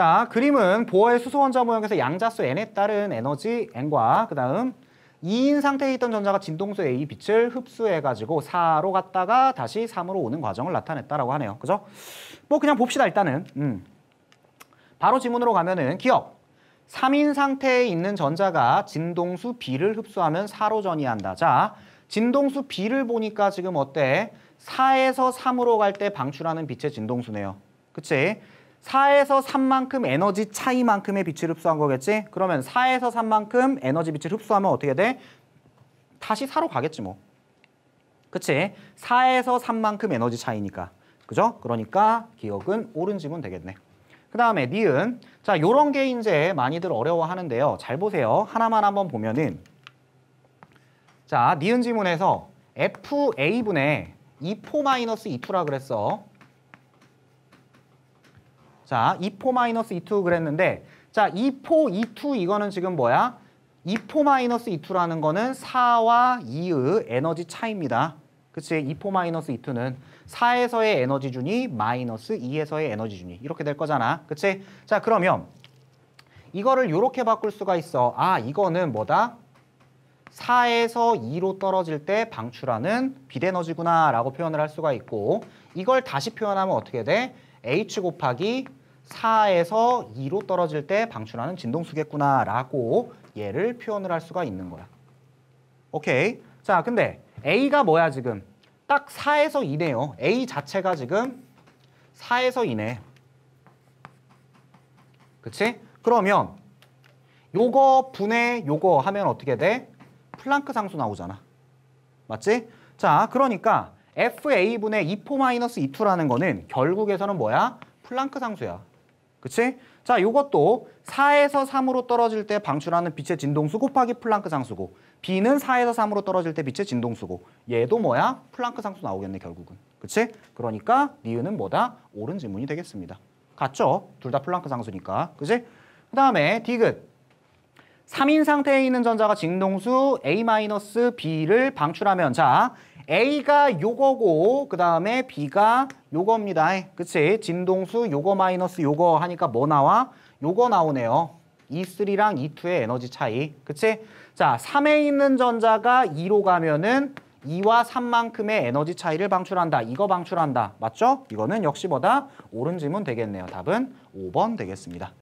자, 그림은 보어의 수소 원자 모형에서 양자수 n에 따른 에너지 n과 그 다음 2인 상태에 있던 전자가 진동수 a 빛을 흡수해가지고 4로 갔다가 다시 3으로 오는 과정을 나타냈다라고 하네요. 그죠? 뭐 그냥 봅시다 일단은. 음. 바로 지문으로 가면은 기억. 3인 상태에 있는 전자가 진동수 B를 흡수하면 4로 전이한다. 자, 진동수 B를 보니까 지금 어때? 4에서 3으로 갈 때 방출하는 빛의 진동수네요. 그치? 4에서 3만큼 에너지 차이만큼의 빛을 흡수한 거겠지? 그러면 4에서 3만큼 에너지 빛을 흡수하면 어떻게 돼? 다시 4로 가겠지 뭐. 그치? 4에서 3만큼 에너지 차이니까. 그죠? 그러니까 기억은 옳은 지문 되겠네. 그 다음에 니은. 자, 요런 게 이제 많이들 어려워하는데요. 잘 보세요. 하나만 한번 보면은 자, 니은 지문에서 FA분의 2포 마이너스 2프라 그랬어. 자, 2포 마이너스 2투 그랬는데 자, 2포 2투 이거는 지금 뭐야? 2포 마이너스 2투라는 거는 4와 2의 에너지 차입니다. 그치? 2포 마이너스 2투는 4에서의 에너지 준이 마이너스 2에서의 에너지 준이 이렇게 될 거잖아. 그치? 자, 그러면 이거를 이렇게 바꿀 수가 있어. 아, 이거는 뭐다? 4에서 2로 떨어질 때 방출하는 빛에너지구나 라고 표현을 할 수가 있고 이걸 다시 표현하면 어떻게 돼? h 곱하기 4에서 2로 떨어질 때 방출하는 진동수겠구나라고 얘를 표현을 할 수가 있는 거야. 오케이. 자, 근데 A가 뭐야 지금? 딱 4에서 2네요. A 자체가 지금 4에서 2네. 그치? 그러면 요거 분해 요거 하면 어떻게 돼? 플랑크 상수 나오잖아. 맞지? 자, 그러니까 FA분의 e 포 마이너스 2투라는 거는 결국에서는 뭐야? 플랑크 상수야. 그치? 자, 요것도 4에서 3으로 떨어질 때 방출하는 빛의 진동수 곱하기 플랑크 상수고 B는 4에서 3으로 떨어질 때 빛의 진동수고 얘도 뭐야? 플랑크 상수 나오겠네 결국은. 그치? 그러니까 니은은 뭐다? 옳은 지문이 되겠습니다. 같죠? 둘 다 플랑크 상수니까. 그치? 그 다음에 디귿. 3인 상태에 있는 전자가 진동수 A-B를 방출하면 자 A가 요거고 그 다음에 B가 요겁니다. 그치? 진동수 요거 마이너스 요거 하니까 뭐 나와? 요거 나오네요. E3랑 E2의 에너지 차이. 그치? 자, 3에 있는 전자가 2로 가면은 2와 3만큼의 에너지 차이를 방출한다. 이거 방출한다. 맞죠? 이거는 역시 뭐다? 옳은 지문 되겠네요. 답은 5번 되겠습니다.